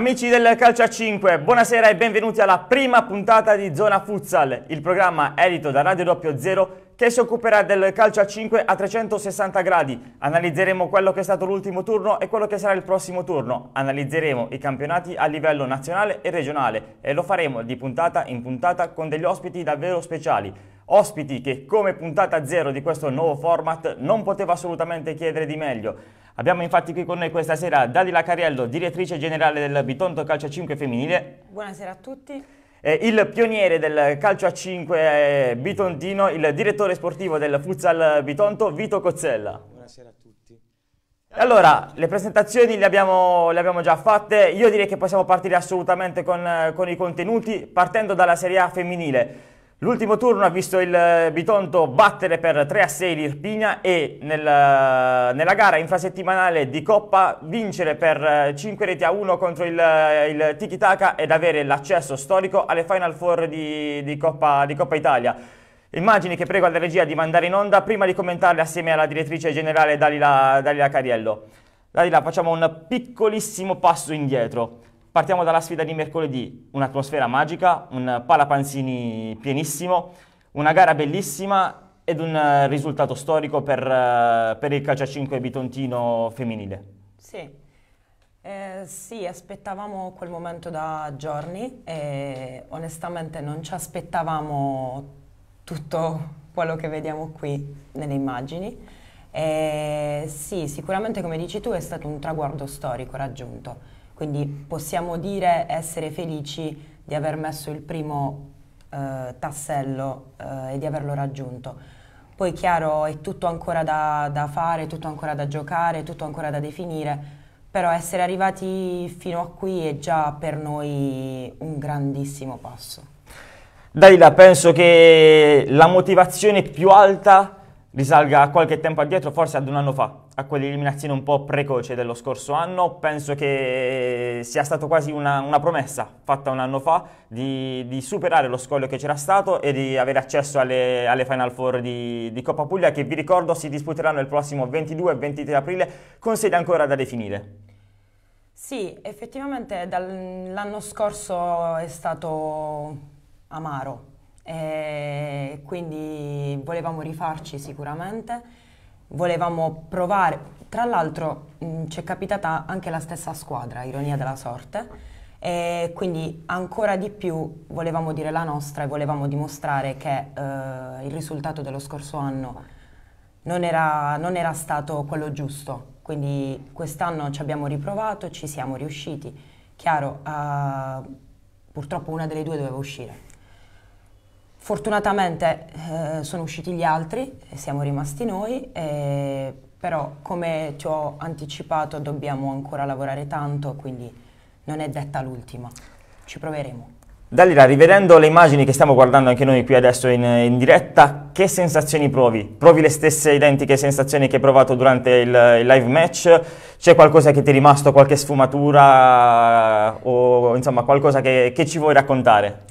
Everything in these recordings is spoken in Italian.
Amici del Calcio a 5, buonasera e benvenuti alla prima puntata di Zona Futsal, il programma edito da Radio Doppio Zero che si occuperà del calcio a 5 a 360 gradi. Analizzeremo quello che è stato l'ultimo turno e quello che sarà il prossimo turno. Analizzeremo i campionati a livello nazionale e regionale e lo faremo di puntata in puntata con degli ospiti davvero speciali. Ospiti che come puntata zero di questo nuovo format non poteva assolutamente chiedere di meglio. Abbiamo infatti qui con noi questa sera Dalila Cariello, direttrice generale del Bitonto Calcio 5 Femminile. Buonasera a tutti. Eh, il pioniere del calcio a 5 eh, bitontino, il direttore sportivo del Futsal Bitonto, Vito Cozzella. Buonasera a tutti. Allora, le presentazioni le abbiamo, le abbiamo già fatte, io direi che possiamo partire assolutamente con, con i contenuti, partendo dalla Serie A femminile. L'ultimo turno ha visto il eh, Bitonto battere per 3 a 6 l'Irpina e nel, eh, nella gara infrasettimanale di Coppa vincere per 5 eh, reti a 1 contro il, il Tikitaka ed avere l'accesso storico alle Final Four di, di, Coppa, di Coppa Italia. Immagini che prego alla regia di mandare in onda prima di commentarle assieme alla direttrice generale Dalila, Dalila Cariello. Dalila, facciamo un piccolissimo passo indietro. Partiamo dalla sfida di mercoledì, un'atmosfera magica, un palapanzini pienissimo, una gara bellissima ed un risultato storico per, eh, per il calcio a 5 bitontino femminile. Sì. Eh, sì, aspettavamo quel momento da giorni e onestamente non ci aspettavamo tutto quello che vediamo qui nelle immagini. Eh, sì, sicuramente come dici tu è stato un traguardo storico raggiunto. Quindi possiamo dire essere felici di aver messo il primo eh, tassello eh, e di averlo raggiunto. Poi chiaro è tutto ancora da, da fare, tutto ancora da giocare, tutto ancora da definire, però essere arrivati fino a qui è già per noi un grandissimo passo. Dalila, penso che la motivazione più alta risalga a qualche tempo addietro, forse ad un anno fa a quell'eliminazione un po' precoce dello scorso anno. Penso che sia stata quasi una, una promessa fatta un anno fa di, di superare lo scoglio che c'era stato e di avere accesso alle, alle Final Four di, di, Coppa Puglia che vi ricordo si disputeranno il prossimo 22 e 23 aprile con sede ancora da definire. Sì, effettivamente l'anno scorso è stato amaro, eh, quindi volevamo rifarci sicuramente volevamo provare. Tra l'altro mm, ci è capitata anche la stessa squadra, ironia della sorte, e quindi ancora di più volevamo dire la nostra e volevamo dimostrare che eh, il risultato dello scorso anno non era, non era stato quello giusto. Quindi quest'anno ci abbiamo riprovato, ci siamo riusciti. Chiaro, eh, purtroppo una delle due doveva uscire Fortunatamente eh, sono usciti gli altri, e siamo rimasti noi, eh, però come ti ho anticipato dobbiamo ancora lavorare tanto, quindi non è detta l'ultima, ci proveremo. Dalila, rivedendo le immagini che stiamo guardando anche noi qui adesso in, in, diretta, che sensazioni provi? Provi le stesse identiche sensazioni che hai provato durante il, il live match? C'è qualcosa che ti è rimasto, qualche sfumatura o insomma qualcosa che, che ci vuoi raccontare?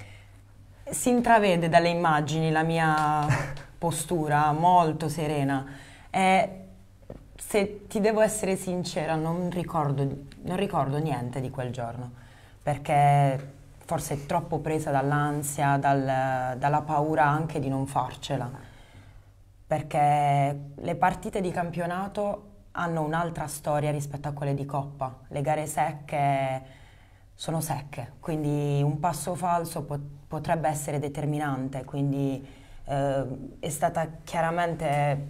si intravede dalle immagini la mia postura molto serena. Eh, se ti devo essere sincera, non ricordo, non ricordo niente di quel giorno, perché forse troppo presa dall'ansia, dal, dalla paura anche di non farcela, perché le partite di campionato hanno un'altra storia rispetto a quelle di coppa. Le gare secche sono secche, quindi un passo falso pot- potrebbe essere determinante, quindi eh, è stata chiaramente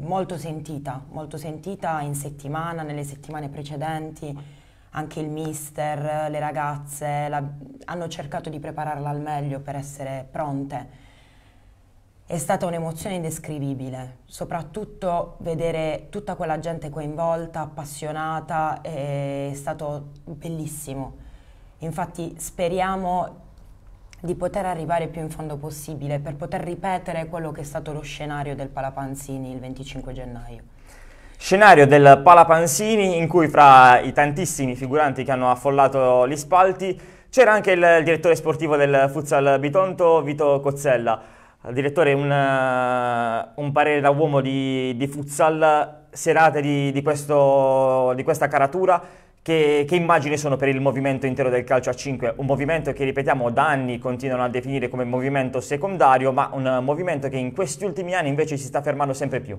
molto sentita, molto sentita in settimana, nelle settimane precedenti, anche il mister, le ragazze la, hanno cercato di prepararla al meglio per essere pronte. È stata un'emozione indescrivibile, soprattutto vedere tutta quella gente coinvolta, appassionata, è stato bellissimo Infatti speriamo di poter arrivare più in fondo possibile per poter ripetere quello che è stato lo scenario del Palapanzini il 25 gennaio. Scenario del Palapanzini in cui fra i tantissimi figuranti che hanno affollato gli spalti c'era anche il direttore sportivo del Futsal Bitonto, Vito Cozzella. Direttore, un, eh, un parere da uomo di, di futsal, serate di, di, questo, di questa caratura che, che, immagini sono per il movimento intero del calcio a 5? Un movimento che, ripetiamo, da anni continuano a definire come movimento secondario, ma un movimento che in questi ultimi anni invece si sta fermando sempre più.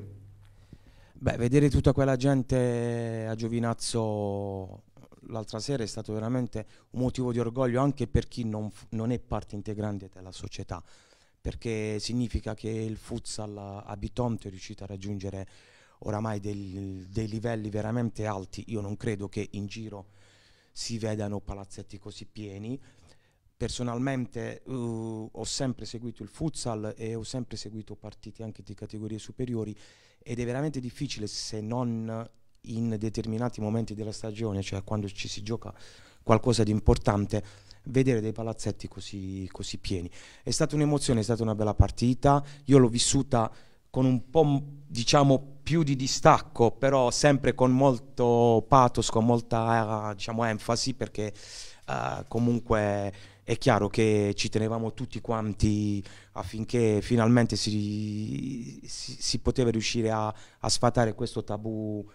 Beh, vedere tutta quella gente a Giovinazzo l'altra sera è stato veramente un motivo di orgoglio anche per chi non, non è parte integrante della società, perché significa che il futsal a Bitonto è riuscito a raggiungere oramai del, dei livelli veramente alti, io non credo che in giro si vedano palazzetti così pieni. Personalmente uh, ho sempre seguito il futsal e ho sempre seguito partite anche di categorie superiori ed è veramente difficile se non in determinati momenti della stagione, cioè quando ci si gioca qualcosa di importante, vedere dei palazzetti così, così pieni. È stata un'emozione, è stata una bella partita, io l'ho vissuta con un po' diciamo più di distacco, però sempre con molto pathos, con molta diciamo, enfasi, perché uh, comunque è chiaro che ci tenevamo tutti quanti affinché finalmente si, si, si poteva riuscire a, a, sfatare questo tabù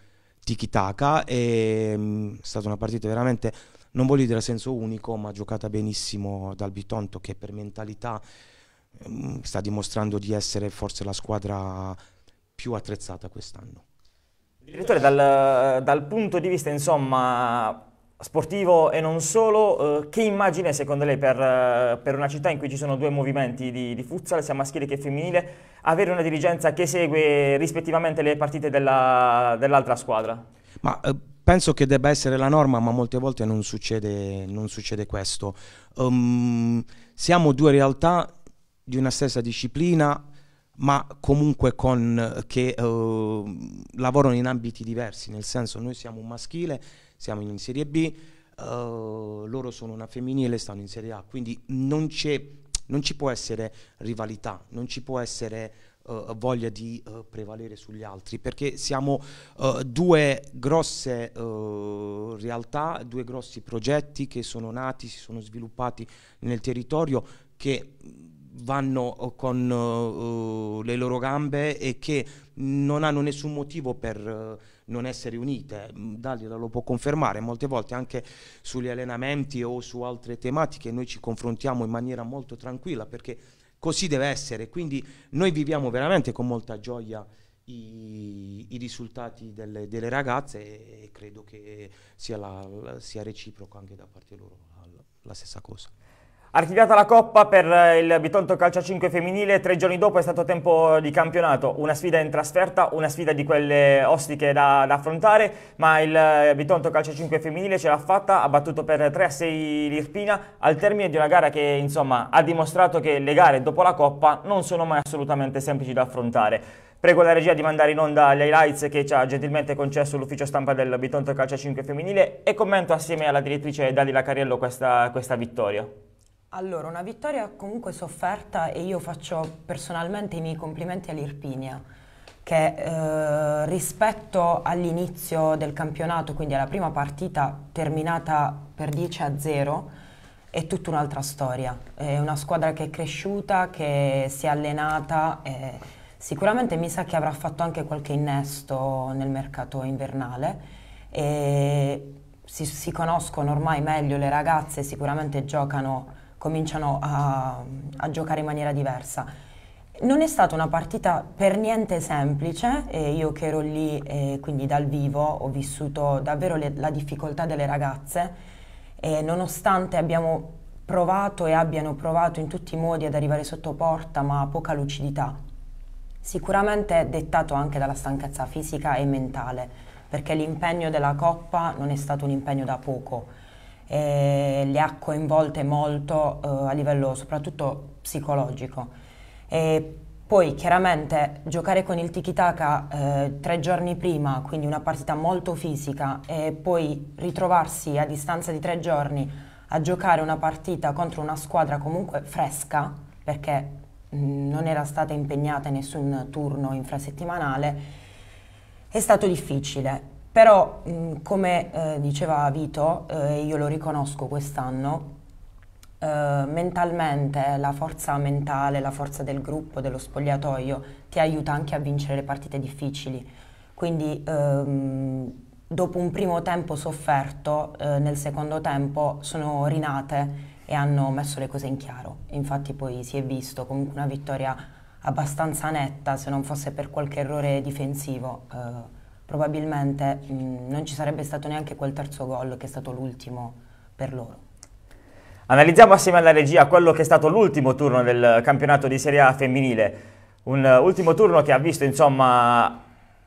tiki-taka. Mm, è stata una partita veramente, non voglio dire a senso unico, ma giocata benissimo dal Bitonto, che per mentalità Mm, sta dimostrando di essere forse la squadra più attrezzata quest'anno. Direttore, dal, dal punto di vista insomma, sportivo e non solo, eh, che immagine secondo lei per, eh, per, una città in cui ci sono due movimenti di, di futsal, sia maschile che femminile, avere una dirigenza che segue rispettivamente le partite dell'altra squadra? Ma, eh, penso che debba essere la norma, ma molte volte non succede, non succede questo. Um, siamo due realtà di una stessa disciplina, ma comunque con, che uh, lavorano in ambiti diversi, nel senso noi siamo un maschile, siamo in Serie B, uh, loro sono una femminile, stanno in Serie A, quindi non, c'è, non ci può essere rivalità, non ci può essere uh, voglia di prevalere sugli altri, perché siamo due grosse realtà, due grossi progetti che sono nati, si sono sviluppati nel territorio che vanno eh, con uh, le loro gambe e che non hanno nessun motivo per uh, non essere unite. Mm, Dalila lo può confermare, molte volte anche sugli allenamenti o su altre tematiche noi ci confrontiamo in maniera molto tranquilla perché così deve essere, quindi noi viviamo veramente con molta gioia i, i risultati delle, delle, ragazze e credo che sia, la, sia, reciproco anche da parte loro la, la stessa cosa. Archiviata la coppa per eh, il Bitonto Calcio 5 femminile, tre giorni dopo è stato tempo di campionato, una sfida in trasferta, una sfida di quelle ostiche da, da affrontare, ma il eh, Bitonto Calcio 5 femminile ce l'ha fatta, ha battuto per 3-6 a l'Irpina al termine di una gara che insomma ha dimostrato che le gare dopo la coppa non sono mai assolutamente semplici da affrontare. Prego la regia di mandare in onda gli highlights che ci ha gentilmente concesso l'ufficio stampa del Bitonto Calcio 5 femminile e commento assieme alla direttrice Dalila Cariello questa, questa vittoria. Allora, una vittoria comunque sofferta e io faccio personalmente i miei complimenti all'Irpinia che eh, rispetto all'inizio del campionato, quindi alla prima partita terminata per 10 a 0, è tutta un'altra storia. È una squadra che è cresciuta, che si è allenata. Eh, sicuramente mi sa che avrà fatto anche qualche innesto nel mercato invernale e si, si conoscono ormai meglio le ragazze, sicuramente giocano cominciano a, a giocare in maniera diversa. Non è stata una partita per niente semplice, eh, io che ero lì eh, quindi dal vivo ho vissuto davvero le, la difficoltà delle ragazze eh, nonostante abbiamo provato e abbiano provato in tutti i modi ad arrivare sotto porta ma poca lucidità. Sicuramente dettato anche dalla stanchezza fisica e mentale perché l'impegno della coppa non è stato un impegno da poco eh, le ha coinvolte molto eh, a livello soprattutto psicologico. E poi chiaramente giocare con il tiki-taka eh, tre giorni prima, quindi una partita molto fisica, e poi ritrovarsi a distanza di tre giorni a giocare una partita contro una squadra comunque fresca, perché mm, non era stata impegnata in nessun turno infrasettimanale, è stato difficile. Però, mh, mm, come eh, diceva Vito, eh, io lo riconosco quest'anno, Uh, mentalmente, la forza mentale, la forza del gruppo, dello spogliatoio, ti aiuta anche a vincere le partite difficili. Quindi um, dopo un primo tempo sofferto, uh, nel secondo tempo sono rinate e hanno messo le cose in chiaro. Infatti poi si è visto comunque una vittoria abbastanza netta, se non fosse per qualche errore difensivo. Uh, probabilmente mh, mm, non ci sarebbe stato neanche quel terzo gol che è stato l'ultimo per loro. Analizziamo assieme alla regia quello che è stato l'ultimo turno del campionato di Serie A femminile. Un ultimo turno che ha visto insomma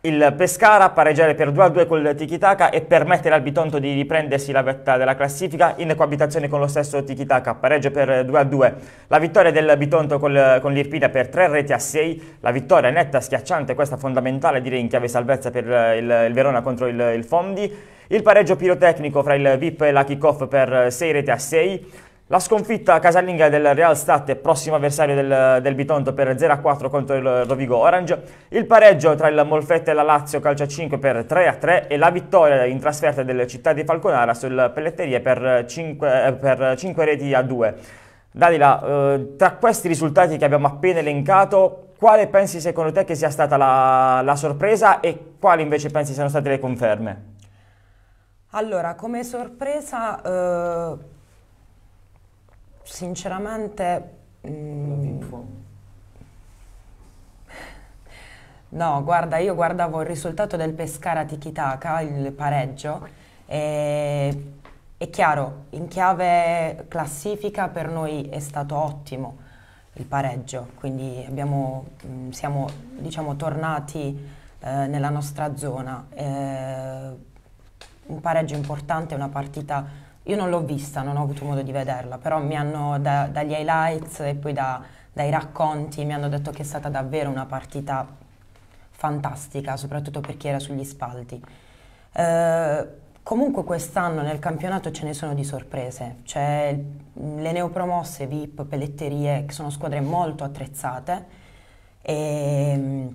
il Pescara pareggiare per 2-2 col Tikitaka e permettere al Bitonto di riprendersi la vetta della classifica in coabitazione con lo stesso Tikitaka, pareggio per 2-2. La vittoria del Bitonto col, con l'Irpina per 3 reti a 6, la vittoria netta, schiacciante, questa fondamentale direi in chiave salvezza per il, il Verona contro il, il Fondi. Il pareggio pirotecnico fra il VIP e la kickoff per 6 reti a 6. La sconfitta casalinga del Real Stat è prossimo avversario del, del Bitonto per 0-4 contro il Rovigo Orange, il pareggio tra il Molfetta e la Lazio calcia 5 per 3-3 e la vittoria in trasferta del Città di Falconara sul Pelletterie per 5, eh, per 5 reti a 2. Dalila, eh, tra questi risultati che abbiamo appena elencato, quale pensi secondo te che sia stata la, la sorpresa e quali invece pensi siano state le conferme? Allora, come sorpresa... Eh sinceramente... Mm, no, guarda, io guardavo il risultato del Pescara Tikitaka, il pareggio, e è chiaro, in chiave classifica per noi è stato ottimo il pareggio, quindi abbiamo, mm, siamo diciamo, tornati eh, nella nostra zona. Eh, un pareggio importante, una partita io non l'ho vista, non ho avuto modo di vederla, però mi hanno da, dagli highlights e poi da, dai racconti mi hanno detto che è stata davvero una partita fantastica, soprattutto per chi era sugli spalti. Eh, comunque quest'anno nel campionato ce ne sono di sorprese, c'è le neopromosse, VIP, Pelletterie, che sono squadre molto attrezzate e,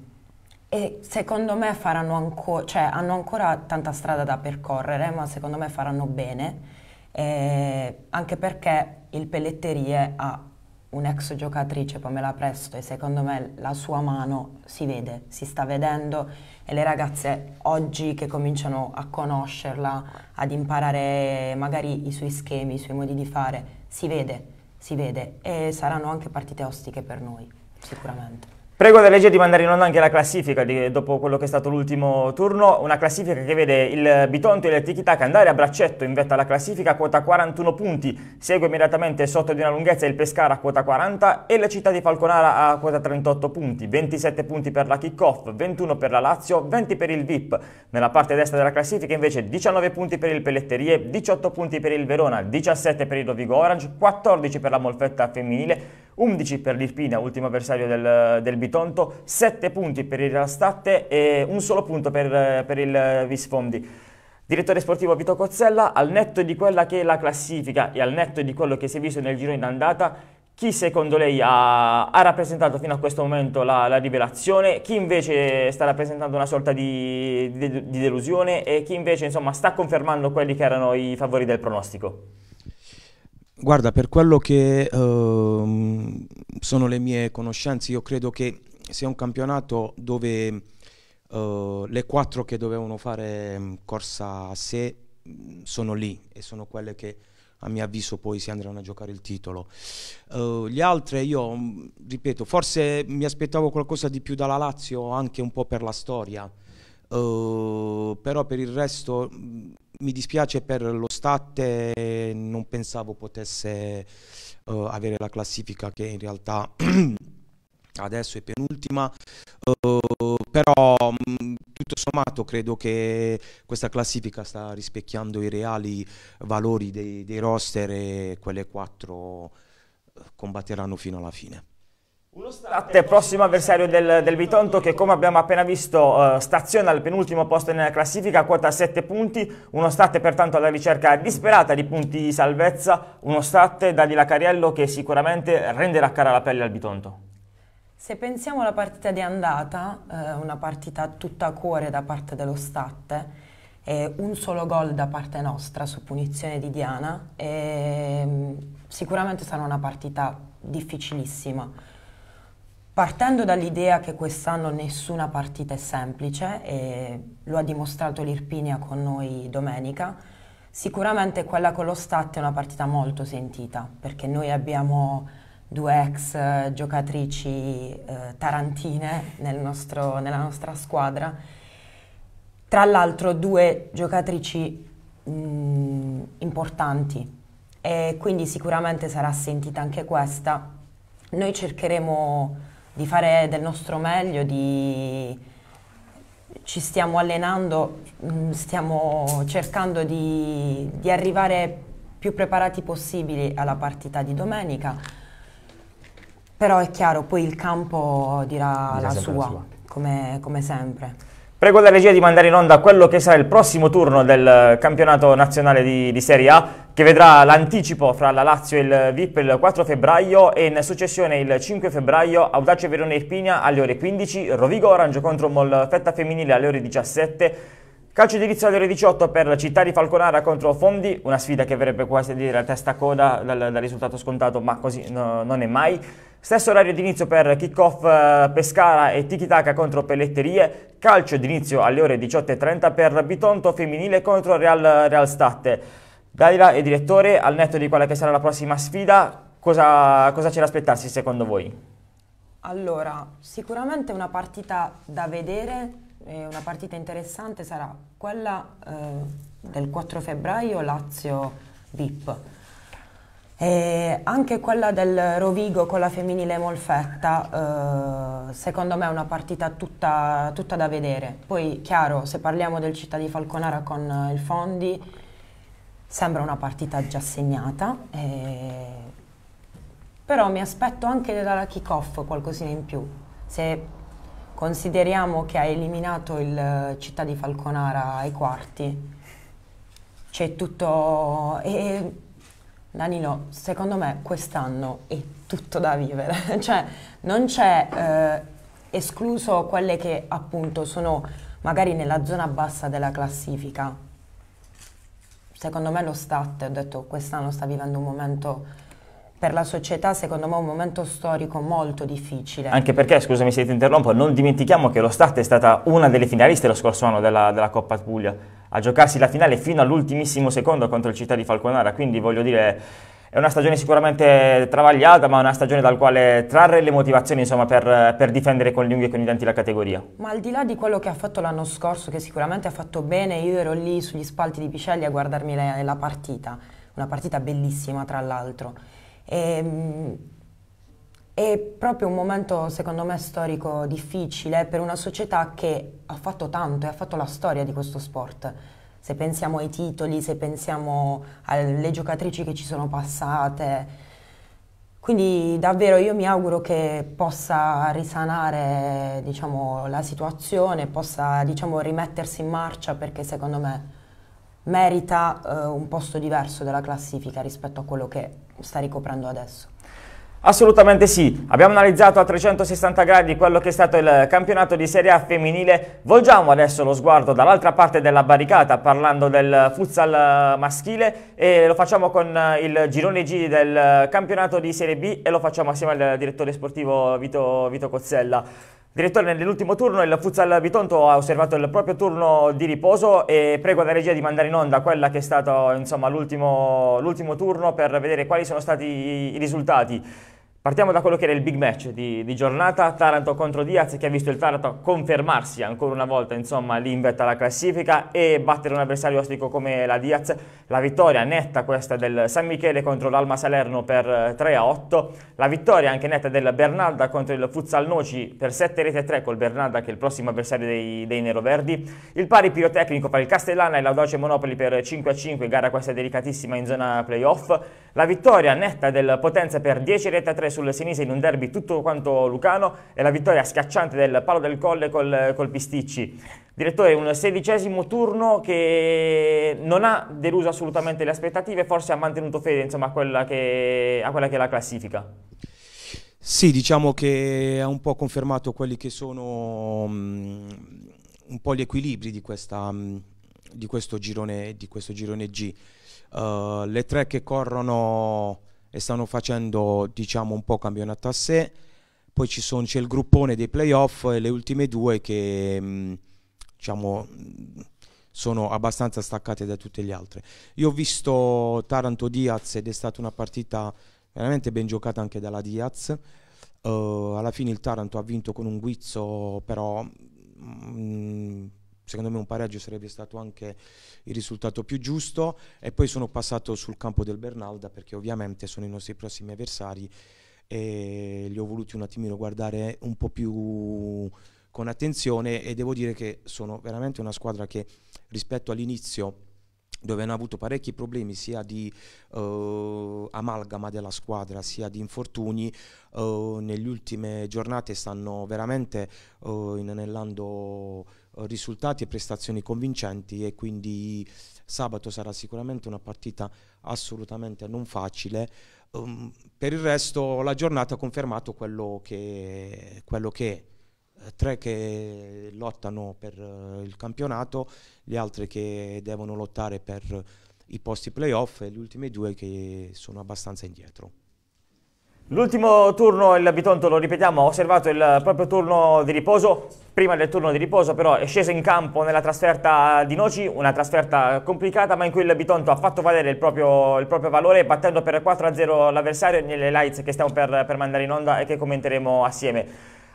e secondo me faranno anco- cioè, hanno ancora tanta strada da percorrere, ma secondo me faranno bene eh, anche perché il Pelletterie ha un'ex giocatrice, Pamela Presto, e secondo me la sua mano si vede, si sta vedendo e le ragazze oggi che cominciano a conoscerla, ad imparare magari i suoi schemi, i suoi modi di fare, si vede, si vede e saranno anche partite ostiche per noi, sicuramente. Prego da Delegia di mandare in onda anche la classifica di, dopo quello che è stato l'ultimo turno, una classifica che vede il Bitonto e il andare a braccetto in vetta alla classifica, quota 41 punti, segue immediatamente sotto di una lunghezza il Pescara a quota 40 e la città di Falconara a quota 38 punti, 27 punti per la kickoff, 21 per la Lazio, 20 per il VIP. Nella parte destra della classifica invece 19 punti per il Pelletterie, 18 punti per il Verona, 17 per il Rovigo Orange, 14 per la Molfetta femminile, 11 per l'Irpina, ultimo avversario del, del, Bitonto, 7 punti per il Rastatte e un solo punto per, per il Visfondi. Direttore sportivo Vito Cozzella, al netto di quella che è la classifica e al netto di quello che si è visto nel giro in andata, chi secondo lei ha, ha rappresentato fino a questo momento la, la, rivelazione, chi invece sta rappresentando una sorta di, di, di delusione e chi invece insomma, sta confermando quelli che erano i favori del pronostico? Guarda, per quello che ehm, sono le mie conoscenze, io credo che sia un campionato dove eh, le quattro che dovevano fare mm, corsa a sé mm, sono lì e sono quelle che a mio avviso poi si andranno a giocare il titolo. Uh, gli altri, io mm, ripeto, forse mi aspettavo qualcosa di più dalla Lazio, anche un po' per la storia, uh, però per il resto mi dispiace per lo state, non pensavo potesse uh, avere la classifica che in realtà adesso è penultima, uh, però mh, mm, tutto sommato credo che questa classifica sta rispecchiando i reali valori dei, dei roster e quelle quattro eh, combatteranno fino alla fine. Uno stat prossimo avversario del, del, Vitonto che come abbiamo appena visto eh, staziona al penultimo posto nella classifica, quota 7 punti, uno stat pertanto alla ricerca disperata di punti di salvezza, uno stat da Di Lacariello che sicuramente renderà cara la pelle al Vitonto. Se pensiamo alla partita di andata, eh, una partita tutta a cuore da parte dello stat, eh, un solo gol da parte nostra su punizione di Diana, ehm, sicuramente sarà una partita difficilissima Partendo dall'idea che quest'anno nessuna partita è semplice, e lo ha dimostrato l'Irpinia con noi domenica, sicuramente quella con lo Stat è una partita molto sentita, perché noi abbiamo due ex eh, giocatrici eh, tarantine nel nostro, nella nostra squadra, tra l'altro due giocatrici mh, mm, importanti e quindi sicuramente sarà sentita anche questa. Noi cercheremo di fare del nostro meglio, di... ci stiamo allenando, mm, stiamo cercando di, di arrivare più preparati possibili alla partita di domenica, però è chiaro, poi il campo dirà la sua, la sua, come, come sempre. Prego la regia di mandare in onda quello che sarà il prossimo turno del campionato nazionale di, di Serie A che vedrà l'anticipo fra la Lazio e il VIP il 4 febbraio e in successione il 5 febbraio Audace Verona Irpina alle ore 15, Rovigo Orange contro Molfetta Femminile alle ore 17, calcio edilizio alle ore 18 per Città di Falconara contro Fondi, una sfida che verrebbe quasi a dire la testa a coda dal, dal risultato scontato ma così no, non è mai. Stesso orario d'inizio per kick-off eh, Pescara e Tikitaka contro Pelletterie, calcio d'inizio alle ore 18.30 per Bitonto Femminile contro Real, Real State. Daira e direttore, al netto di quella che sarà la prossima sfida, cosa, cosa c'è da aspettarsi secondo voi? Allora, sicuramente una partita da vedere, eh, una partita interessante sarà quella eh, del 4 febbraio Lazio-Vip. E anche quella del Rovigo con la femminile Molfetta, eh, secondo me è una partita tutta, tutta da vedere. Poi, chiaro, se parliamo del Città di Falconara con il Fondi, Sembra una partita già segnata, eh, però mi aspetto anche dalla kick-off qualcosina in più. Se consideriamo che ha eliminato il eh, Città di Falconara ai quarti, c'è tutto... E, Danilo, secondo me quest'anno è tutto da vivere, cioè non c'è eh, escluso quelle che appunto sono magari nella zona bassa della classifica, secondo me lo state, ho detto quest'anno sta vivendo un momento per la società, secondo me, un momento storico molto difficile. Anche perché, scusami se ti interrompo, non dimentichiamo che lo Stat è stata una delle finaliste lo scorso anno della, della Coppa Puglia, a giocarsi la finale fino all'ultimissimo secondo contro il Città di Falconara, quindi voglio dire è una stagione sicuramente travagliata, ma è una stagione dal quale trarre le motivazioni insomma, per, per, difendere con le unghie e con i denti la categoria. Ma al di là di quello che ha fatto l'anno scorso, che sicuramente ha fatto bene, io ero lì sugli spalti di Picelli a guardarmi la, la partita, una partita bellissima tra l'altro. Ehm, è proprio un momento, secondo me, storico difficile per una società che ha fatto tanto e ha fatto la storia di questo sport se pensiamo ai titoli, se pensiamo alle giocatrici che ci sono passate. Quindi davvero io mi auguro che possa risanare diciamo, la situazione, possa diciamo, rimettersi in marcia perché secondo me merita eh, un posto diverso della classifica rispetto a quello che sta ricoprendo adesso. Assolutamente sì, abbiamo analizzato a 360 gradi quello che è stato il campionato di Serie A femminile, volgiamo adesso lo sguardo dall'altra parte della barricata parlando del futsal eh, maschile e lo facciamo con eh, il girone G del campionato di Serie B e lo facciamo assieme al direttore sportivo Vito, Vito Cozzella. Direttore, nell'ultimo turno il futsal Bitonto ha osservato il proprio turno di riposo e prego la regia di mandare in onda quella che è stato l'ultimo turno per vedere quali sono stati i risultati. Partiamo da quello che era il big match di, di, giornata, Taranto contro Diaz che ha visto il Taranto confermarsi ancora una volta insomma lì in vetta alla classifica e battere un avversario ostico come la Diaz. La vittoria netta questa del San Michele contro l'Alma Salerno per 3 eh, a 8, la vittoria anche netta del Bernalda contro il Futsal Noci per 7 rete 3 col Bernalda che è il prossimo avversario dei, dei Neroverdi, il pari pirotecnico per il Castellana e l'Audace Monopoli per 5 a 5, gara questa delicatissima in zona playoff, la vittoria netta del Potenza per 10 rete 3 sempre sul Sinise in un derby tutto quanto lucano e la vittoria scacciante del palo del colle col, col Pisticci. Direttore, un sedicesimo turno che non ha deluso assolutamente le aspettative, forse ha mantenuto fede insomma, a, quella che, a quella che è la classifica. Sì, diciamo che ha un po' confermato quelli che sono um, un po' gli equilibri di, questa, um, di, questo, girone, di questo, girone, G. Uh, le tre che corrono e stanno facendo diciamo un po' campionato a sé. Poi ci sono, c'è il gruppone dei playoff e le ultime due che mm, diciamo sono abbastanza staccate da tutte le altre. Io ho visto Taranto Diaz ed è stata una partita veramente ben giocata anche dalla Diaz. Uh, alla fine il Taranto ha vinto con un guizzo, però mh, mm, secondo me un pareggio sarebbe stato anche il risultato più giusto e poi sono passato sul campo del Bernalda perché ovviamente sono i nostri prossimi avversari e li ho voluti un attimino guardare un po' più con attenzione e devo dire che sono veramente una squadra che rispetto all'inizio dove hanno avuto parecchi problemi sia di uh, amalgama della squadra sia di infortuni uh, eh, nelle ultime giornate stanno veramente uh, inanellando eh, risultati e prestazioni convincenti e quindi sabato sarà sicuramente una partita assolutamente non facile. Um, per il resto la giornata ha confermato quello che, quello che è eh, tre che lottano per uh, il campionato, gli altri che devono lottare per i posti playoff e gli ultimi due che sono abbastanza indietro. L'ultimo turno il Bitonto, lo ripetiamo, ha osservato il proprio turno di riposo? prima del turno di riposo, però è sceso in campo nella trasferta di Noci, una trasferta complicata, ma in cui il Bitonto ha fatto valere il proprio, il proprio valore, battendo per 4-0 l'avversario nelle lights che stiamo per, per mandare in onda e che commenteremo assieme.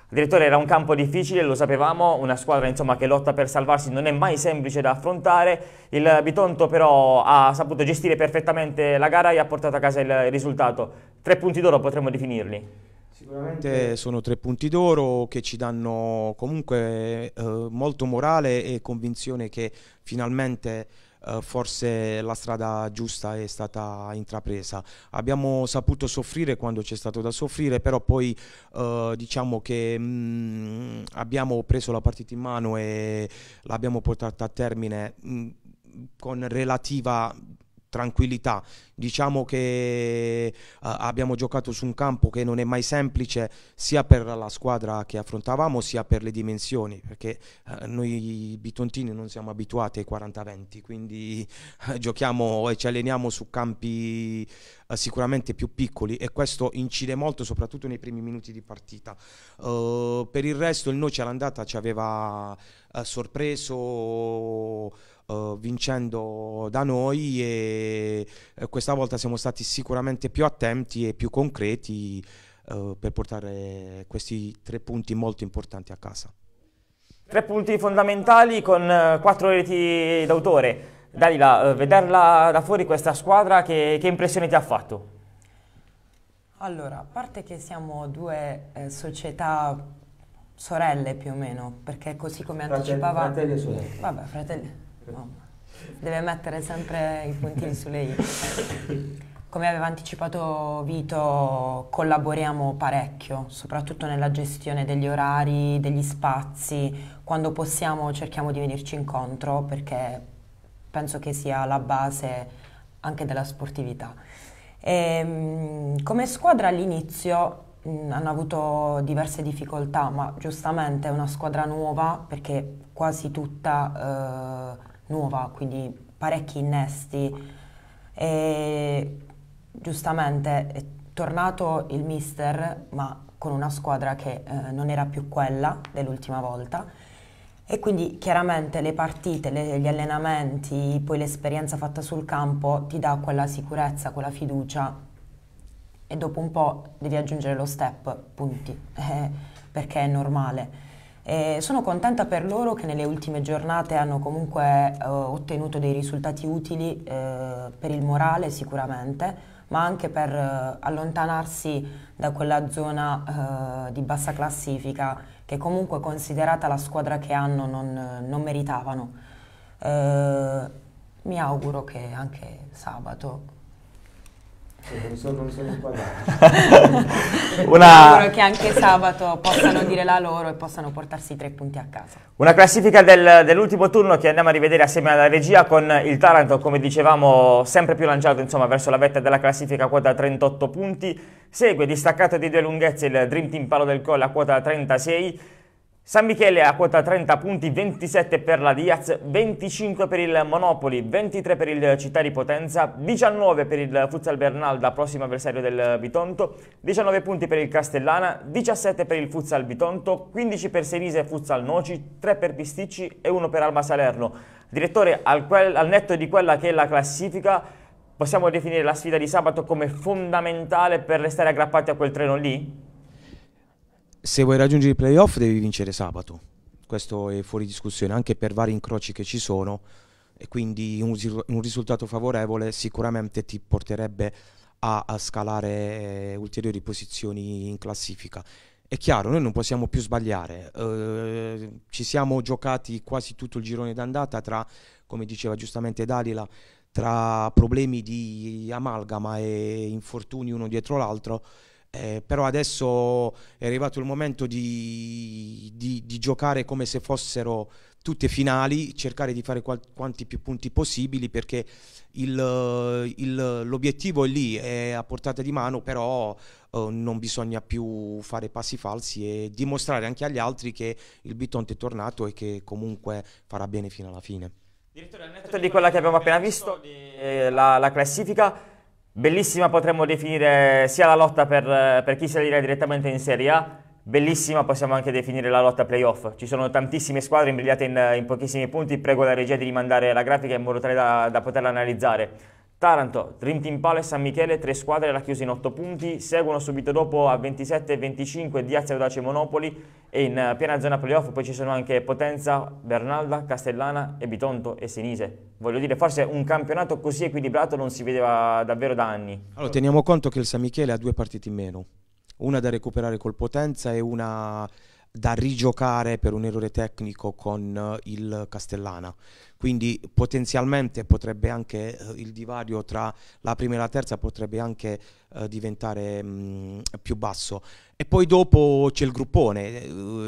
Direttore, era un campo difficile, lo sapevamo, una squadra insomma, che lotta per salvarsi non è mai semplice da affrontare, il Bitonto però ha saputo gestire perfettamente la gara e ha portato a casa il risultato. Tre punti d'oro potremmo definirli. Sicuramente sono tre punti d'oro che ci danno comunque eh, molto morale e convinzione che finalmente eh, forse la strada giusta è stata intrapresa. Abbiamo saputo soffrire quando c'è stato da soffrire, però poi eh, diciamo che mh, mm, abbiamo preso la partita in mano e l'abbiamo portata a termine mh, mm, con relativa tranquillità. Diciamo che eh, abbiamo giocato su un campo che non è mai semplice sia per la squadra che affrontavamo sia per le dimensioni, perché eh, noi bitontini non siamo abituati ai 40-20, quindi eh, giochiamo e ci alleniamo su campi eh, sicuramente più piccoli e questo incide molto soprattutto nei primi minuti di partita. Uh, per il resto il noi all'andata ci aveva eh, sorpreso eh, vincendo da noi e eh, questa volta siamo stati sicuramente più attenti e più concreti uh, per portare questi tre punti molto importanti a casa. Tre punti fondamentali con quattro reti d'autore. Dalila, vederla da fuori questa squadra, che, che impressione ti ha fatto? Allora, a parte che siamo due eh, società sorelle più o meno, perché così come Frate anticipava... Fratelli e sorelle. Vabbè, fratelli Deve mettere sempre i puntini sulle i. Come aveva anticipato Vito, collaboriamo parecchio, soprattutto nella gestione degli orari, degli spazi. Quando possiamo cerchiamo di venirci incontro perché penso che sia la base anche della sportività. E, ehm, come squadra all'inizio mm, hanno avuto diverse difficoltà, ma giustamente è una squadra nuova perché quasi tutta eh, nuova, quindi parecchi innesti. E giustamente è tornato il mister, ma con una squadra che eh, non era più quella dell'ultima volta. E quindi chiaramente le partite, le, gli allenamenti, poi l'esperienza fatta sul campo ti dà quella sicurezza, quella fiducia e dopo un po' devi aggiungere lo step, punti, eh, perché è normale. E sono contenta per loro che nelle ultime giornate hanno comunque eh, ottenuto dei risultati utili eh, per il morale sicuramente, ma anche per eh, allontanarsi da quella zona eh, di bassa classifica che comunque considerata la squadra che hanno non, non meritavano. Eh, mi auguro che anche sabato non mi non mi sono inquadrato. Una... che anche sabato possano dire la loro e possano portarsi i tre punti a casa. Una classifica del, dell'ultimo turno che andiamo a rivedere assieme alla regia con il Taranto, come dicevamo, sempre più lanciato insomma, verso la vetta della classifica, quota 38 punti. Segue, distaccato di due lunghezze, il Dream Team Palo del Colla quota 36 San Michele a quota 30 punti, 27 per la Diaz, 25 per il Monopoli, 23 per il Città di Potenza, 19 per il Futsal Bernalda, prossimo avversario del Bitonto, 19 punti per il Castellana, 17 per il Futsal Bitonto, 15 per Senise e Futsal Noci, 3 per Pisticci e 1 per Alma Salerno. Direttore, al, quel, al netto di quella che è la classifica, possiamo definire la sfida di sabato come fondamentale per restare aggrappati a quel treno lì? se vuoi raggiungere i playoff devi vincere sabato, questo è fuori discussione, anche per vari incroci che ci sono e quindi un, un risultato favorevole sicuramente ti porterebbe a, a scalare eh, ulteriori posizioni in classifica. È chiaro, noi non possiamo più sbagliare, eh, ci siamo giocati quasi tutto il girone d'andata tra, come diceva giustamente Dalila, tra problemi di amalgama e infortuni uno dietro l'altro eh, però adesso è arrivato il momento di, di, di, giocare come se fossero tutte finali, cercare di fare qual, quanti più punti possibili perché l'obiettivo è lì, è a portata di mano, però eh, non bisogna più fare passi falsi e dimostrare anche agli altri che il Bitonte è tornato e che comunque farà bene fino alla fine. Direttore, al netto di quella che abbiamo appena visto, di, eh, la, la classifica, Bellissima potremmo definire sia la lotta per, per, chi salirà direttamente in Serie A, bellissima possiamo anche definire la lotta playoff. Ci sono tantissime squadre imbrigliate in, in pochissimi punti, prego la regia di rimandare la grafica in modo tale da, da poterla analizzare. Taranto, Dream Team Palo e San Michele, tre squadre racchiuse in 8 punti, seguono subito dopo a 27 e 25 Diaz Audace Monopoli e in eh, piena zona playoff poi ci sono anche Potenza, Bernalda, Castellana e Bitonto e Senise. Voglio dire, forse un campionato così equilibrato non si vedeva davvero da anni. Allora, teniamo conto che il San Michele ha due partite in meno, una da recuperare col Potenza e una da rigiocare per un errore tecnico con eh, il Castellana quindi potenzialmente potrebbe anche eh, il divario tra la prima e la terza potrebbe anche eh, diventare mh, mm, più basso. E poi dopo c'è il gruppone,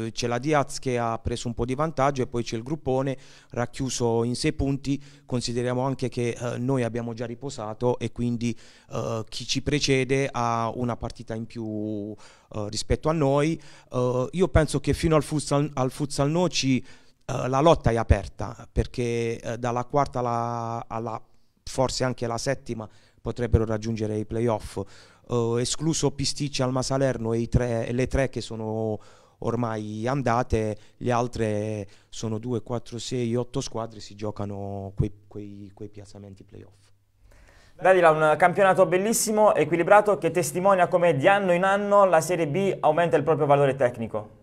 eh, c'è la Diaz che ha preso un po' di vantaggio e poi c'è il gruppone racchiuso in sei punti, consideriamo anche che eh, noi abbiamo già riposato e quindi eh, chi ci precede ha una partita in più rispetto a noi. io penso che fino al futsal, al futsal noci eh, la lotta è aperta perché eh, dalla quarta alla, alla, forse anche la settima potrebbero raggiungere i playoff, eh, escluso Pisticci Alma Salerno e, tre, e le tre che sono ormai andate, le altre sono 2, 4, 6, 8 squadre, si giocano quei, quei, quei piazzamenti playoff. Davila, un campionato bellissimo, equilibrato, che testimonia come di anno in anno la Serie B aumenta il proprio valore tecnico.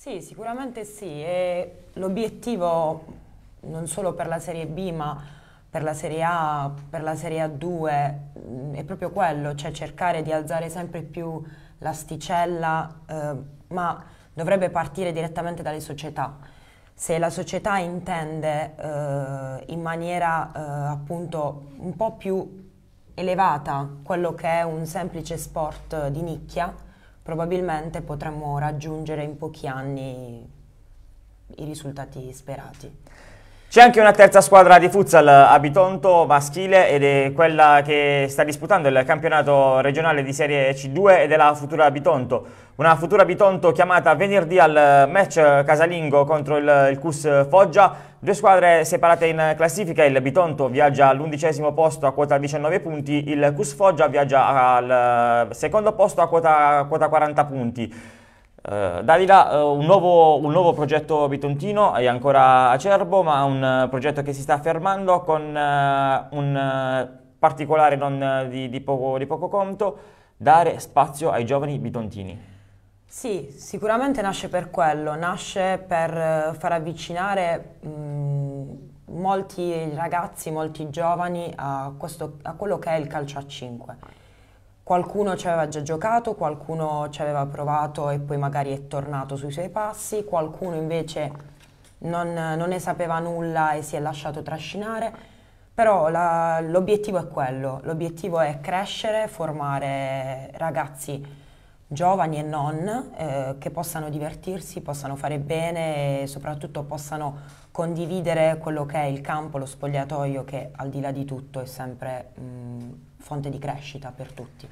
Sì, sicuramente sì. E l'obiettivo non solo per la Serie B, ma per la Serie A, per la Serie A2 mm, è proprio quello, cioè cercare di alzare sempre più l'asticella, eh, ma dovrebbe partire direttamente dalle società. Se la società intende eh, in maniera eh, appunto un po' più elevata quello che è un semplice sport di nicchia, probabilmente potremmo raggiungere in pochi anni i risultati sperati. C'è anche una terza squadra di futsal a Bitonto maschile ed è quella che sta disputando il campionato regionale di Serie C2 ed è la Futura Bitonto. Una Futura Bitonto chiamata venerdì al match casalingo contro il, il Cus Foggia. Due squadre separate in classifica, il Bitonto viaggia all'undicesimo posto a quota 19 punti, il Cus Foggia viaggia al eh, secondo posto a quota, quota 40 punti. Uh, un, nuovo, un, nuovo, progetto bitontino, è ancora acerbo, ma un eh, progetto che si sta affermando con un particolare non di, di, poco, di, poco, conto, dare spazio ai giovani bitontini. Sì, sicuramente nasce per quello, nasce per far avvicinare mh, mm, molti ragazzi, molti giovani a, questo, a quello che è il calcio a 5 Qualcuno ci aveva già giocato, qualcuno ci aveva provato e poi magari è tornato sui suoi passi, qualcuno invece non, non ne sapeva nulla e si è lasciato trascinare, però la, l'obiettivo è quello, l'obiettivo è crescere, formare ragazzi giovani e non eh, che possano divertirsi, possano fare bene e soprattutto possano condividere quello che è il campo, lo spogliatoio che al di là di tutto è sempre... Mh, mm, fonte di crescita per tutti.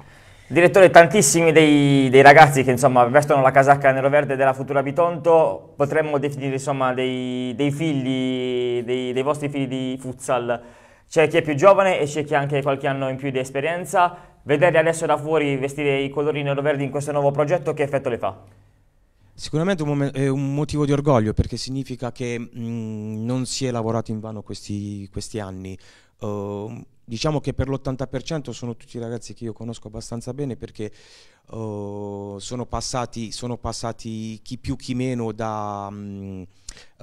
Direttore, tantissimi dei, dei ragazzi che insomma, vestono la casacca nero-verde della Futura Bitonto potremmo definire insomma, dei, dei, figli, dei, dei vostri figli di futsal. C'è chi è più giovane e c'è chi ha anche qualche anno in più di esperienza. Vederli adesso da fuori vestire i colori nero-verdi in questo nuovo progetto, che effetto le fa? Sicuramente un è un motivo di orgoglio perché significa che mh, mm, non si è lavorato in vano questi, questi anni. Uh, diciamo che per l'80% sono tutti ragazzi che io conosco abbastanza bene perché uh, sono, passati, sono, passati, chi più chi meno da, um,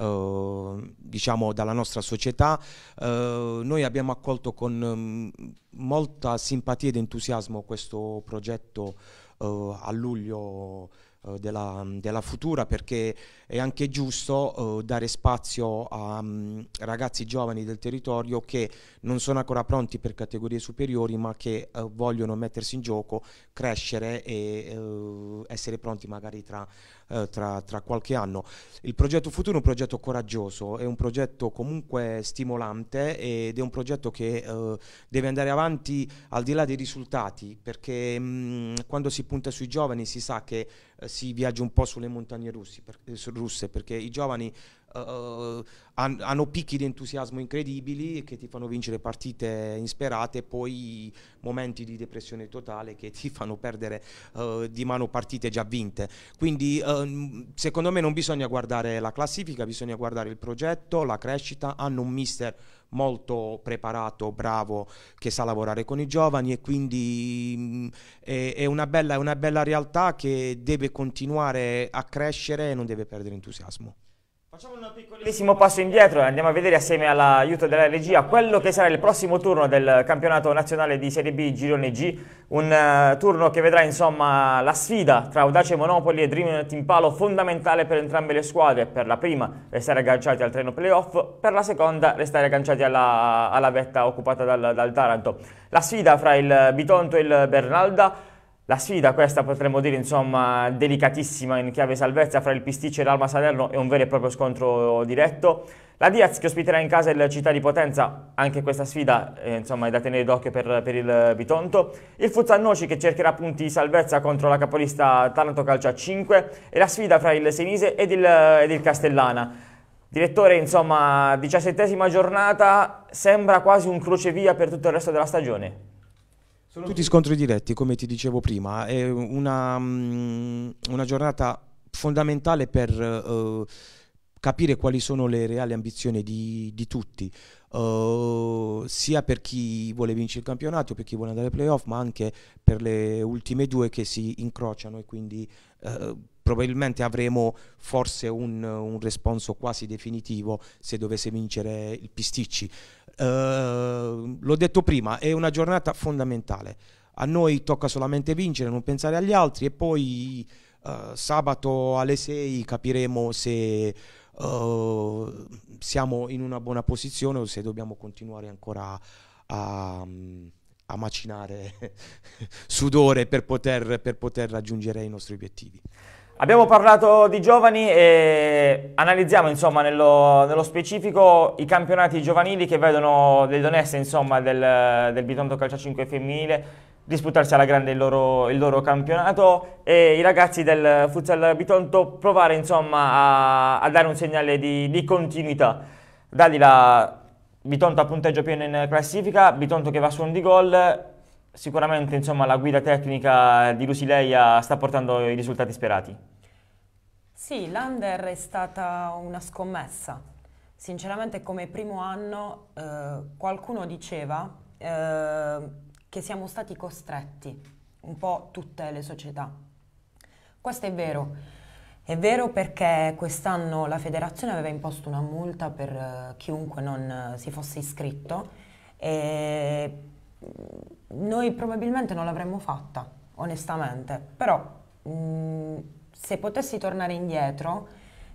uh, diciamo dalla nostra società. Uh, noi abbiamo accolto con um, molta simpatia ed entusiasmo questo progetto a luglio eh, della, della, futura perché è anche giusto eh, dare spazio a um, ragazzi giovani del territorio che non sono ancora pronti per categorie superiori ma che eh, vogliono mettersi in gioco, crescere e essere pronti magari tra eh, tra, tra, qualche anno. Il progetto Futuro è un progetto coraggioso, è un progetto comunque stimolante ed è un progetto che eh, deve andare avanti al di là dei risultati, perché mh, mm, quando si punta sui giovani si sa che eh, si viaggia un po' sulle montagne russi, per, eh, russe, perché i giovani uh, han, hanno picchi di entusiasmo incredibili che ti fanno vincere partite insperate poi momenti di depressione totale che ti fanno perdere uh, di mano partite già vinte. Quindi uh, secondo me non bisogna guardare la classifica, bisogna guardare il progetto, la crescita, hanno un mister molto preparato, bravo, che sa lavorare con i giovani e quindi mm, è, è, una, bella, è una bella realtà che deve continuare a crescere e non deve perdere entusiasmo. Facciamo un piccolissimo passo indietro e andiamo a vedere assieme all'aiuto della regia quello che sarà il prossimo turno del campionato nazionale di Serie B Girone G, un uh, turno che vedrà insomma la sfida tra Audace Monopoli e Dream Team Palo fondamentale per entrambe le squadre, per la prima restare agganciati al treno playoff, per la seconda restare agganciati alla, alla vetta occupata dal, dal Taranto. La sfida fra il Bitonto e il Bernalda la sfida questa potremmo dire insomma delicatissima in chiave salvezza fra il Pisticcio e l'Alma Salerno è un vero e proprio scontro diretto. La Diaz che ospiterà in casa il Città di Potenza, anche questa sfida eh, insomma, è da tenere d'occhio per, per, il Bitonto. Il Fuzzannoci che cercherà punti di salvezza contro la capolista Taranto Calcio a 5 e la sfida fra il Senise ed il, ed il Castellana. Direttore, insomma, diciassettesima giornata, sembra quasi un crocevia per tutto il resto della stagione. Sono Tutti scontri diretti, come ti dicevo prima, è una, mm, una giornata fondamentale per uh, capire quali sono le reali ambizioni di, di tutti, uh, sia per chi vuole vincere il campionato, per chi vuole andare ai playoff, ma anche per le ultime due che si incrociano e quindi uh, probabilmente avremo forse un, un responso quasi definitivo se dovesse vincere il Pisticci. Uh, l'ho detto prima, è una giornata fondamentale. A noi tocca solamente vincere, non pensare agli altri e poi uh, sabato alle 6 capiremo se uh, siamo in una buona posizione o se dobbiamo continuare ancora a, a macinare sudore per poter, per poter raggiungere i nostri obiettivi. Abbiamo parlato di giovani e analizziamo insomma, nello, nello, specifico i campionati giovanili che vedono le donesse insomma, del, del Bitonto Calcio 5 femminile disputarsi alla grande il loro, il loro, campionato e i ragazzi del Futsal Bitonto provare insomma, a, a, dare un segnale di, di continuità. Da la Bitonto a punteggio pieno in classifica, Bitonto che va su un di gol, sicuramente insomma, la guida tecnica di Lusileia sta portando i risultati sperati. Sì, l'Under è stata una scommessa. Sinceramente come primo anno eh, qualcuno diceva eh, che siamo stati costretti, un po' tutte le società. Questo è vero. È vero perché quest'anno la federazione aveva imposto una multa per eh, chiunque non eh, si fosse iscritto e noi probabilmente non l'avremmo fatta, onestamente, però mh, mm, se potessi tornare indietro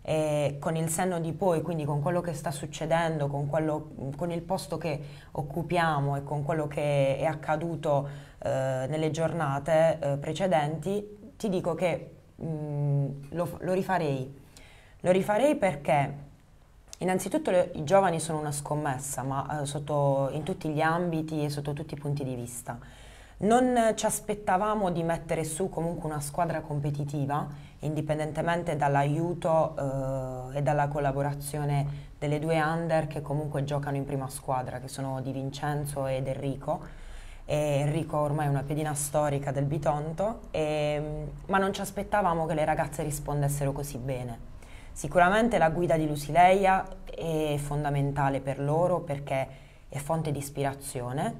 e eh, con il senno di poi, quindi con quello che sta succedendo, con, quello, mm, con il posto che occupiamo e con quello che è accaduto eh, nelle giornate eh, precedenti, ti dico che mh, mm, lo, lo rifarei. Lo rifarei perché Innanzitutto le, i giovani sono una scommessa, ma eh, sotto, in tutti gli ambiti e sotto tutti i punti di vista. Non ci aspettavamo di mettere su comunque una squadra competitiva, indipendentemente dall'aiuto eh, e dalla collaborazione delle due under che comunque giocano in prima squadra, che sono di Vincenzo ed Enrico. E Enrico ormai è una pedina storica del Bitonto, e, ma non ci aspettavamo che le ragazze rispondessero così bene Sicuramente la guida di Lusileia è fondamentale per loro perché è fonte di ispirazione,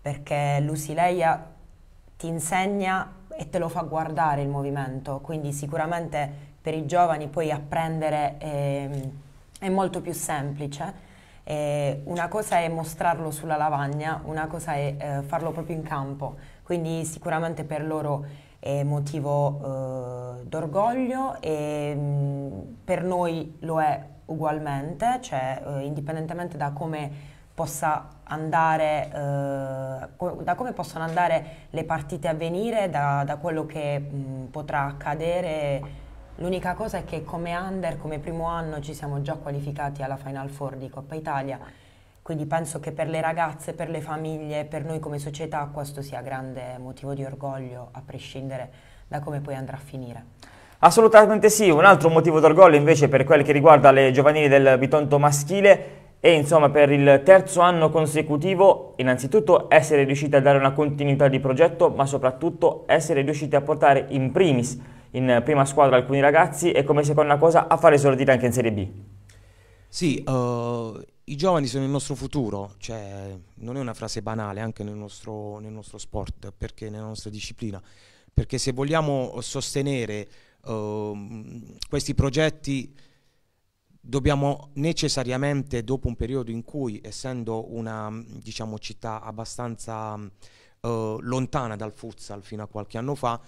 perché Lusileia ti insegna e te lo fa guardare il movimento, quindi sicuramente per i giovani poi apprendere è, ehm, è molto più semplice. E eh, una cosa è mostrarlo sulla lavagna, una cosa è eh, farlo proprio in campo, quindi sicuramente per loro è motivo eh, d'orgoglio e mh, mm, per noi lo è ugualmente, cioè eh, indipendentemente da come possa andare, eh, da come possono andare le partite a venire, da, da quello che mh, mm, potrà accadere. L'unica cosa è che come under, come primo anno, ci siamo già qualificati alla Final Four di Coppa Italia quindi penso che per le ragazze, per le famiglie, per noi come società questo sia grande motivo di orgoglio a prescindere da come poi andrà a finire. Assolutamente sì, un altro motivo d'orgoglio invece per quel che riguarda le giovanili del Bitonto maschile è insomma per il terzo anno consecutivo innanzitutto essere riusciti a dare una continuità di progetto ma soprattutto essere riusciti a portare in primis in prima squadra alcuni ragazzi e come seconda cosa a fare esordire anche in Serie B. Sì, uh, i giovani sono il nostro futuro, cioè, non è una frase banale anche nel nostro, nel nostro, sport, perché nella nostra disciplina, perché se vogliamo sostenere uh, questi progetti dobbiamo necessariamente, dopo un periodo in cui, essendo una diciamo, città abbastanza uh, lontana dal futsal fino a qualche anno fa,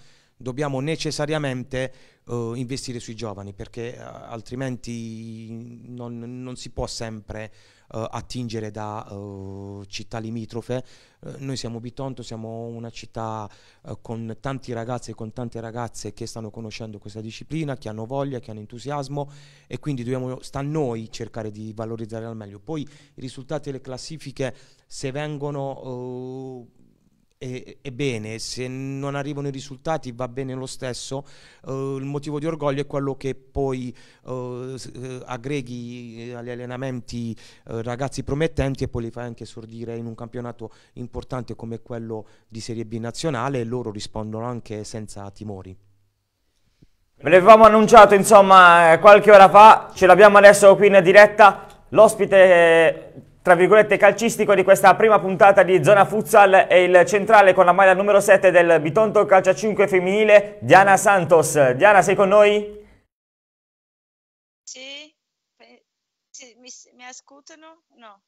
dobbiamo necessariamente uh, investire sui giovani perché uh, altrimenti non, non, si può sempre uh, attingere da città limitrofe. noi siamo Bitonto, siamo una città con tanti ragazzi e con tante ragazze che stanno conoscendo questa disciplina, che hanno voglia, che hanno entusiasmo e quindi dobbiamo, sta a noi cercare di valorizzare al meglio. Poi i risultati delle classifiche se vengono e, ebbene, se non arrivano i risultati va bene lo stesso, uh, il motivo di orgoglio è quello che poi uh, eh, eh, aggreghi agli allenamenti uh, ragazzi promettenti e poi li fai anche sordire in un campionato importante come quello di Serie B nazionale e loro rispondono anche senza timori. Ve l'avevamo annunciato insomma qualche ora fa, ce l'abbiamo adesso qui in diretta, l'ospite È tra virgolette calcistico di questa prima puntata di Zona Futsal è il centrale con la maglia numero 7 del Bitonto Calcia 5 femminile Diana Santos. Diana sei con noi? Sì, mi, mi ascoltano? No.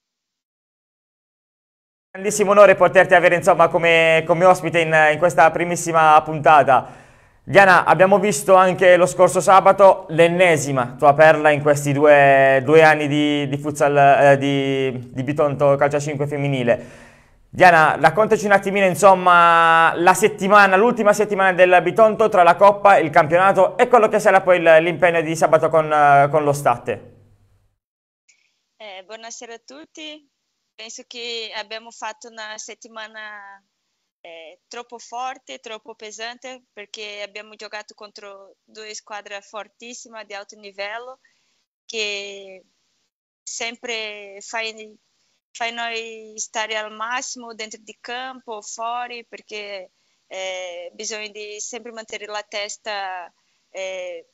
Grandissimo onore poterti avere insomma, come, come, ospite in, in questa primissima puntata. Diana, abbiamo visto anche lo scorso sabato l'ennesima tua perla in questi due, due anni di, di, futsal, eh, di, di Bitonto Calcio 5 femminile. Diana, raccontaci un attimino, insomma, la settimana, l'ultima settimana del Bitonto tra la Coppa, il campionato e quello che sarà poi l'impegno di sabato con, eh, con lo State. Eh, buonasera a tutti, penso che abbiamo fatto una settimana eh, é, troppo forte, troppo pesante, perché abbiamo giocato contro due squadre fortissime di alto livello che sempre fai, fai noi stare al massimo dentro di campo, fuori, perché eh, bisogna sempre mantenere la testa, eh,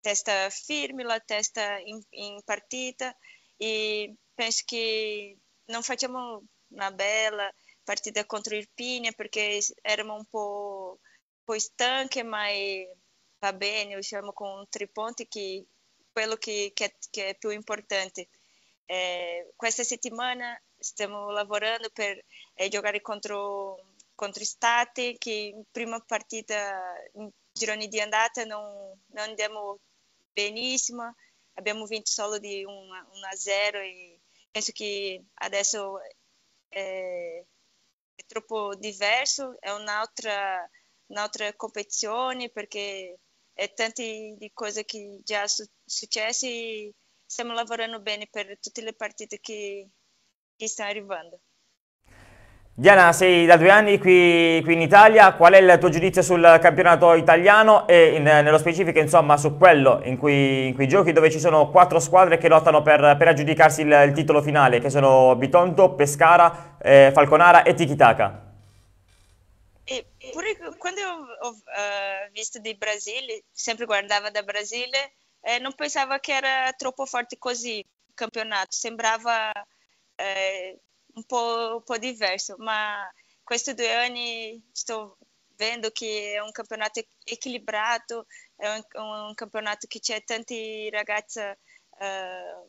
testa firme, la testa in, in partita e penso che non facciamo una bella partida contra o Irpinia porque era um pouco estanque, mas bem eu chamo com um triponte que pelo que, que, é, que é o importante. É, semana estamos stiamo lavorando para é, jogar contra o Stati, que in primeira partida, em girone di andata, não, não andiamo benissimo, abbiamo vinto solo di 1 a 0 e penso que adesso é, troppo diverso, è é un'altra, un'altra competizione perché è tante di cose che già su- successe e stiamo lavorando bene per tutte le partite che, che stanno arrivando. Diana, sei da due anni qui, qui, in Italia, qual è il tuo giudizio sul campionato italiano e in, nello specifico insomma, su quello in cui, in cui, giochi dove ci sono quattro squadre che lottano per, per aggiudicarsi il, il, titolo finale che sono Bitonto, Pescara, eh, Falconara e Tikitaka? Pure quando ho, ho uh, eh, visto di Brasile, sempre guardavo da Brasile, eh, non pensavo che era troppo forte così il campionato, sembrava... Eh, un po', un po' diverso, ma questi due anni sto vendo che è un campionato equilibrato, è un, un campionato che c'è tanti ragazzi eh,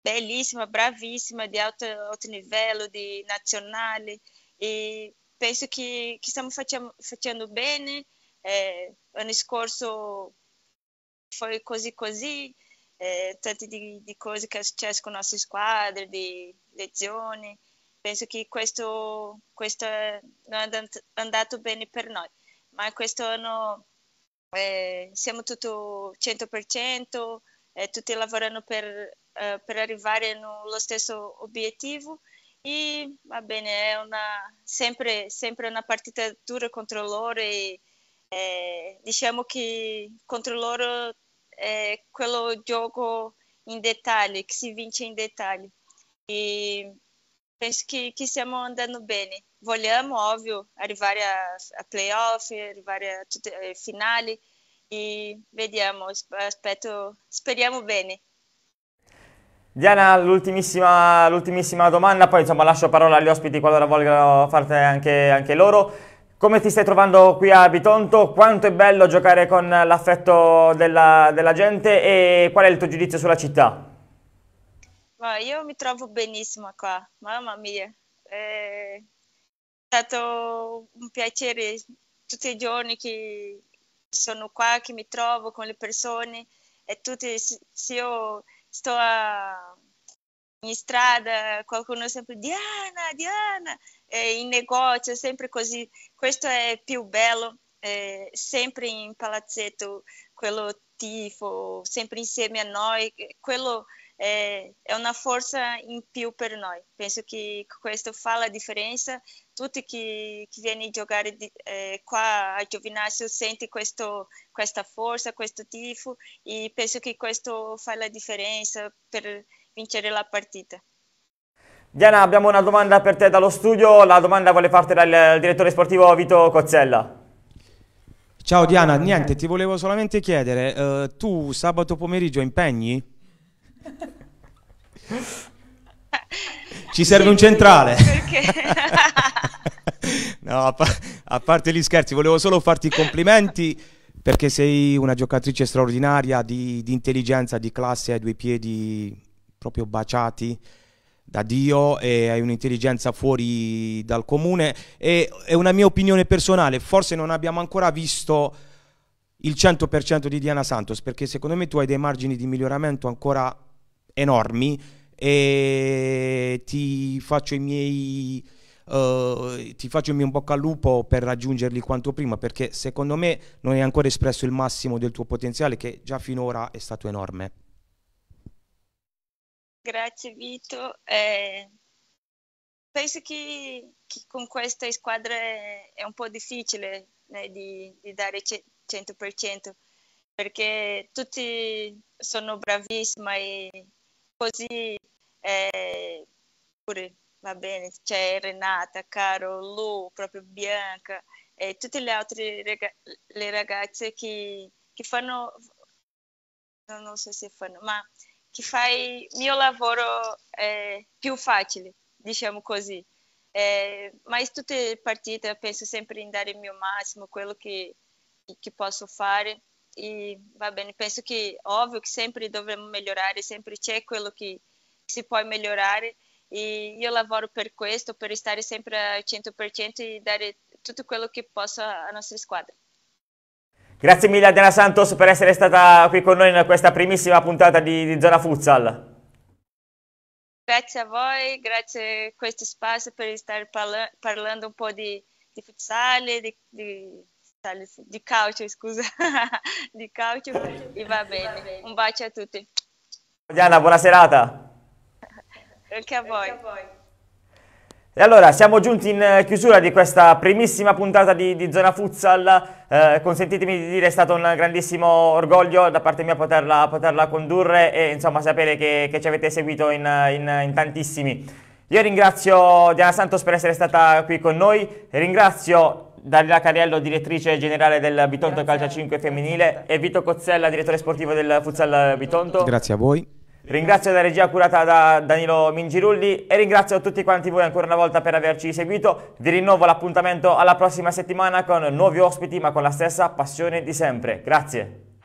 bellissima, bravissima, di alto, alto, livello, di nazionale e penso che, che stiamo facciamo, facendo bene. Eh, l'anno scorso foi così così, eh, tante di, di, cose che è successo con la nostra squadra, di lezioni penso che questo, questo, non è andato bene per noi, ma quest'anno eh, siamo tutti 100%, eh, tutti lavorano per, eh, per arrivare allo stesso obiettivo e va bene, è una, sempre, sempre una partita dura contro loro e eh, diciamo che contro loro è quello gioco in dettagli, che si vince in dettagli. E, penso que, que stiamo andando bene. Vogliamo, ovvio, arrivare a, a playoff, arrivare a tutte eh, le finali e vediamo, aspetto, speriamo bene. Diana, l'ultimissima, l'ultimissima domanda, poi insomma, lascio parola agli ospiti qualora vogliono farne anche, anche loro. Come ti stai trovando qui a Bitonto? Quanto è bello giocare con l'affetto della, della gente e qual è il tuo giudizio sulla città? Ma io mi trovo benissimo qua, mamma mia. È stato un piacere tutti i giorni che sono qua, che mi trovo con le persone e tutti, se io sto a, in strada, qualcuno sempre Diana, Diana, in negozio, sempre così. Questo è più bello, è sempre in palazzetto, quello tifo, sempre insieme a noi, quello è, è una forza in più per noi. Penso che questo fa la differenza. Tutti che, che viene a giocare di, eh, qua a Giovinazio sente questo, questa forza, questo tifo e penso che questo fa la differenza per vincere la partita. Diana, abbiamo una domanda per te dallo studio, la domanda vuole farti dal direttore sportivo Vito Cozzella. Ciao Diana, niente, ti volevo solamente chiedere, eh, tu sabato pomeriggio impegni? Ci serve un centrale. no, a, a parte gli scherzi, volevo solo farti i complimenti perché sei una giocatrice straordinaria di, di intelligenza, di classe, hai due piedi proprio baciati da Dio e hai un'intelligenza fuori dal comune e è una mia opinione personale, forse non abbiamo ancora visto il 100% di Diana Santos perché secondo me tu hai dei margini di miglioramento ancora enormi e ti faccio i miei uh, ti faccio il mio bocca al lupo per raggiungerli quanto prima perché secondo me non hai ancora espresso il massimo del tuo potenziale che già finora è stato enorme grazie Vito eh, penso che, che, con questa squadra è un po' difficile né, eh, di, di dare 100% perché tutti sono bravissimi e così eh, pure, va bene, c'è Renata, Caro, Lu, proprio Bianca e tutte le altre raga- le ragazze che, che fanno, non so se fanno, ma che fai il mio lavoro eh, più facile, diciamo così. Eh, ma tutte le partite penso sempre in dare il mio massimo, quello che, che posso fare e va bene, penso che ovvio che sempre dobbiamo migliorare, sempre c'è quello che si può migliorare e io lavoro per questo, per stare sempre al 100% e dare tutto quello che posso alla nostra squadra. Grazie mille Adriana Santos per essere stata qui con noi in questa primissima puntata di, di Zona Futsal. Grazie a voi, grazie a questo spazio per stare parla parlando un po' di, di futsale, di, di di calcio, scusa, di calcio e va bene. Un bacio a tutti. Diana, buona serata. Anche a voi. E allora siamo giunti in eh, chiusura di questa primissima puntata di, di Zona Futsal, eh, consentitemi di dire è stato un grandissimo orgoglio da parte mia poterla, poterla condurre e insomma sapere che, che ci avete seguito in, in, in tantissimi. Io ringrazio Diana Santos per essere stata qui con noi, ringrazio Daria Cariello, direttrice generale del Bitonto Calcia 5 femminile e Vito Cozzella, direttore sportivo del Futsal Bitonto. Grazie a voi. Ringrazio la regia curata da Danilo Mingirulli e ringrazio tutti quanti voi ancora una volta per averci seguito. Vi rinnovo l'appuntamento alla prossima settimana con nuovi ospiti ma con la stessa passione di sempre. Grazie.